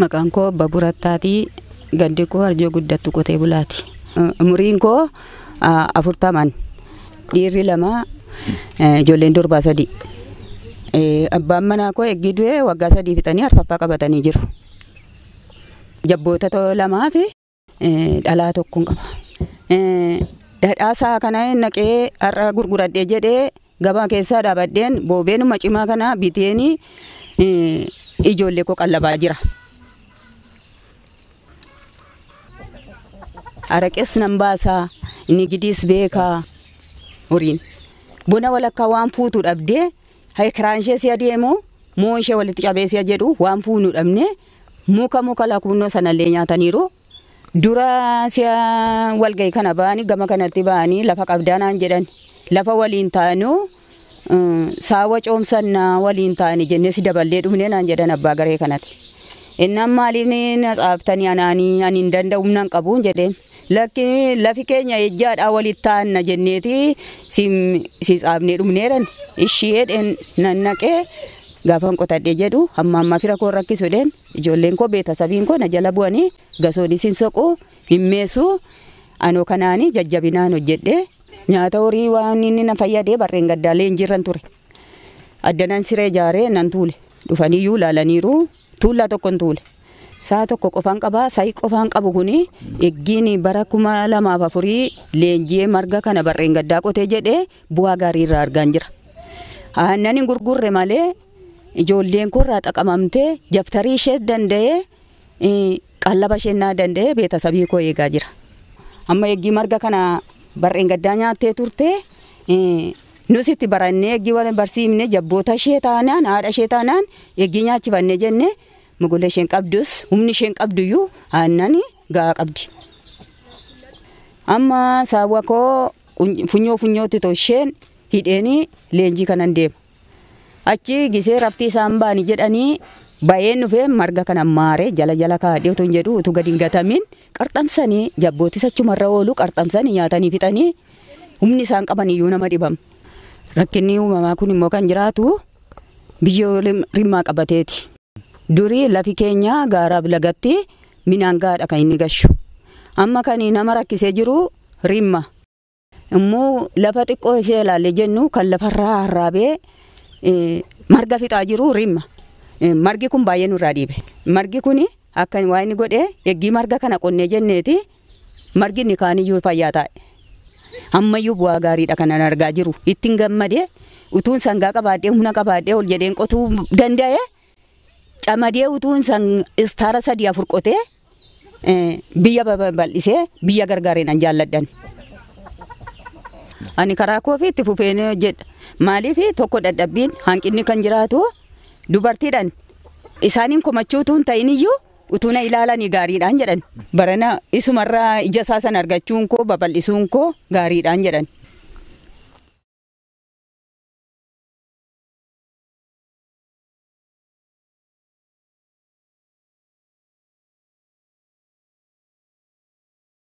Maqaan koo Abba Burattaatii gaddi koo Arjoo Guddattu Qotee Bulaati. Umuriin eh, koo ah, afurtaman dhiirri lamaa eh, ijoolleen durbaa sadi. Eh, abbaan manaa koo eegiduu waggaa sadii fixanii arfaffaa qabatanii jiru. Jabboota lamaa fi dhalaa tokkoon qaba. Dhadhaa isaa kana naqee har'a gurguradhee jedhee gabaa keessaa dhaabadheen boobeenuma cimaa kana biteen ijoollee koo qallabaa jira. araqes nan baasaa inni gidiis beekaa horiin buna walakkaa waan fuutuu dhabdee kiraanshe si adeemu moonshee walitti qabee si jedhu waan fuunu dhabne muka muka lakuunoo sanallee nyaataniiru. Dura si'a walgahii kana ba'anii gama kanatti ba'anii lafa qabdaanaan jedhan lafa waliin taanu saawa coomsannaa waliin taane jennee si daballee dhufnee naan jedhan abbaa garee kanatti. Innaan maaliif ni tsaaftanii anaanii ani hin danda'umnaan qabu jedheen. Lafi keenya ejjaadhaa walitti taa'anna jenneeti si tsaafnee dhumneeran. Ishee nannaqee gaafan qotadhee jedhu amma ammaa fira koo rakkisu jedheen ijoolleen koo beeta sabiin koo na jala bu'anii gasoon isin soquu himmeessuu anoo kanaani jajjabinaan hojjedhee nyaata horii waan inni na fayyadee barreen gaddaalee hin jirran ture. Addanaan siree ijaaree nan tuule dhufaniyyuu laalaniiru tuulaa tokkoon tuule. Saa tokko qofaan qabaa sa'i qofaan qabu kuni eeggiin bara kuma lamaaf afurii leenjii marga kana barreen gaddaa qotee jedhee bu'aa gaarii irraa argaa jira. Aannan hin gurgurre malee ijoolleen kun irraa xaqamamtee jabtarii ishee danda'ee qallaba ishee naa danda'ee beeta sabii koo eegaa jira. Amma eeggii marga kana barreen gaddaa nyaattee turte nus itti barannee eggii barsiifne jabboota ishee taanaan haadha ishee taanaan eeggii nyaachifannee jennee. mogollaa isheen qabdus humni isheen qabduyyuu annani ga abdi. Amma sawa ko funyo funyo too isheen hidheenii lenji kanan dem. Achi gisee rapti samba baani jedhanii ba'een dhufee marga kana mare jala jala kaadhee otoo hin jedhu gatamin gadi sani jabboti sa cuma achumarra oolu sani nyata fixanii humni umni qaban yuna nama dhibama. Rakkinni uumamaa kun immoo kan jiraatu biyyoo rimma abateti. durii lafi keenya gaaraaf lagatti minaangaadha kan inni gashu amma kan nama rakkisee jiru rimma immoo lafa xiqqoo ishee ilaalle jennu kan lafarraa harraabee marga fixaa jiru rimma margi kun baay'ee nurraa dhiibe margi kuni akkan waa inni godhee eggii marga kana qonnee jenneeti margi inni kaaniyyuu fayyaa taa'e. ammayyuu bu'aa gaariidha kanan argaa jiru ittiin gammadee utuun sangaa qabaadhee humna qabaadhee ol jedheen qotuu danda'e camadee utuun san istaara sadii afur qotee biyya babal'isee biyya gargaareen an jaalladhan. Ani karaa koo fi itti fufeen jedha. Maaliif tokko dadhabbiin hanqinni kan jiraatu dubartiidhaan isaaniin komachuutu hin ta'in iyyuu utuu na ilaalanii gaariidhaan jedhan. Barana isumarraa ija isaa san argachuun koo babal'isuun koo gaariidhaan jedhan.